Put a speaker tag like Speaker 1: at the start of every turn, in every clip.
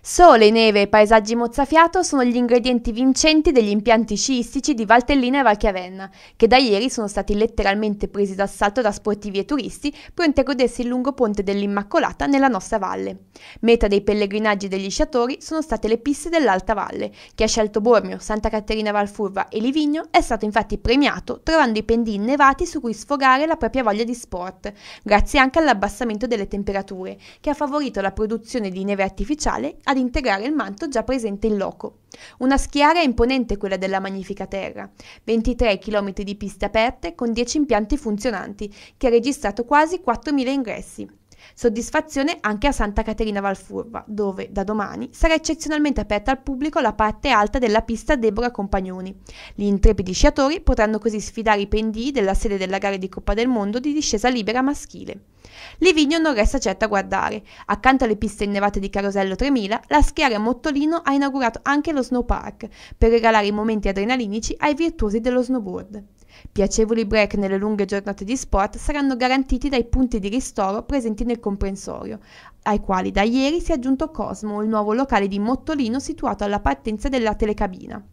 Speaker 1: Sole, neve e paesaggi mozzafiato sono gli ingredienti vincenti degli impianti sciistici di Valtellina e Valchiavenna, che da ieri sono stati letteralmente presi d'assalto da sportivi e turisti pronti a godersi il lungo ponte dell'Immacolata nella nostra valle. Meta dei pellegrinaggi degli sciatori sono state le piste dell'Alta Valle. che ha scelto Bormio, Santa Caterina Valfurva e Livigno è stato infatti premiato trovando i pendii innevati su cui sfogare la propria voglia di sport, grazie anche all'abbassamento delle temperature, che ha favorito la produzione di neve artificiale ad integrare il manto già presente in loco. Una schiera imponente quella della magnifica terra, 23 km di piste aperte con 10 impianti funzionanti, che ha registrato quasi 4.000 ingressi. Soddisfazione anche a Santa Caterina Valfurva, dove da domani sarà eccezionalmente aperta al pubblico la parte alta della pista Deborah Compagnoni. Gli intrepidi sciatori potranno così sfidare i pendii della sede della gara di Coppa del Mondo di discesa libera maschile. Livigno non resta certo a guardare. Accanto alle piste innevate di Carosello 3000, la schiera Mottolino ha inaugurato anche lo snowpark per regalare i momenti adrenalinici ai virtuosi dello snowboard. Piacevoli break nelle lunghe giornate di sport saranno garantiti dai punti di ristoro presenti nel comprensorio, ai quali da ieri si è aggiunto Cosmo, il nuovo locale di Mottolino situato alla partenza della telecabina.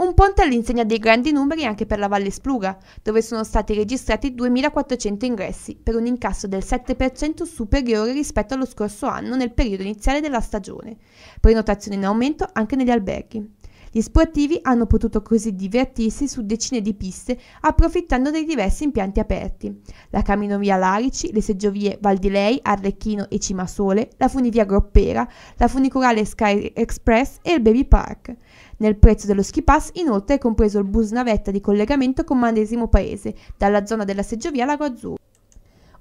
Speaker 1: Un ponte all'insegna dei grandi numeri anche per la Valle Spluga, dove sono stati registrati 2.400 ingressi, per un incasso del 7% superiore rispetto allo scorso anno nel periodo iniziale della stagione. Prenotazione in aumento anche negli alberghi. Gli sportivi hanno potuto così divertirsi su decine di piste approfittando dei diversi impianti aperti. La Caminovia Larici, le seggiovie Valdilei, Arlecchino e Cimasole, la funivia Groppera, la funicurale Sky Express e il Baby Park. Nel prezzo dello ski pass inoltre è compreso il bus navetta di collegamento con Mandesimo Paese, dalla zona della seggiovia Lago Azzurro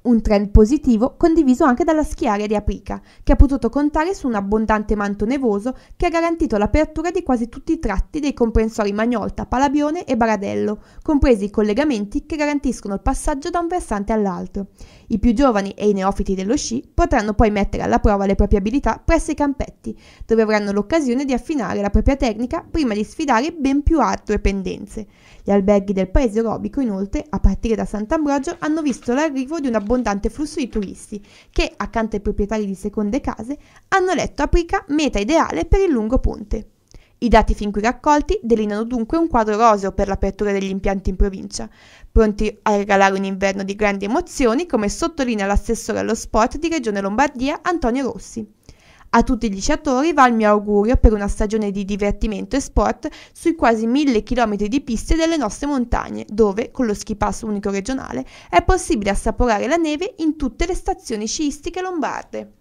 Speaker 1: un trend positivo condiviso anche dalla schiarea di Aprica, che ha potuto contare su un abbondante manto nevoso che ha garantito l'apertura di quasi tutti i tratti dei comprensori Magnolta, Palabione e Baradello, compresi i collegamenti che garantiscono il passaggio da un versante all'altro. I più giovani e i neofiti dello sci potranno poi mettere alla prova le proprie abilità presso i campetti, dove avranno l'occasione di affinare la propria tecnica prima di sfidare ben più ardue pendenze. Gli alberghi del paese aerobico, inoltre, a partire da Sant'Ambrogio, hanno visto l'arrivo di un abbondante abbondante flusso di turisti che, accanto ai proprietari di seconde case, hanno eletto Aprica meta ideale per il lungo ponte. I dati fin qui raccolti delineano dunque un quadro roseo per l'apertura degli impianti in provincia, pronti a regalare un inverno di grandi emozioni come sottolinea l'assessore allo sport di Regione Lombardia Antonio Rossi. A tutti gli sciatori va il mio augurio per una stagione di divertimento e sport sui quasi mille chilometri di piste delle nostre montagne, dove, con lo ski pass unico regionale, è possibile assaporare la neve in tutte le stazioni sciistiche lombarde.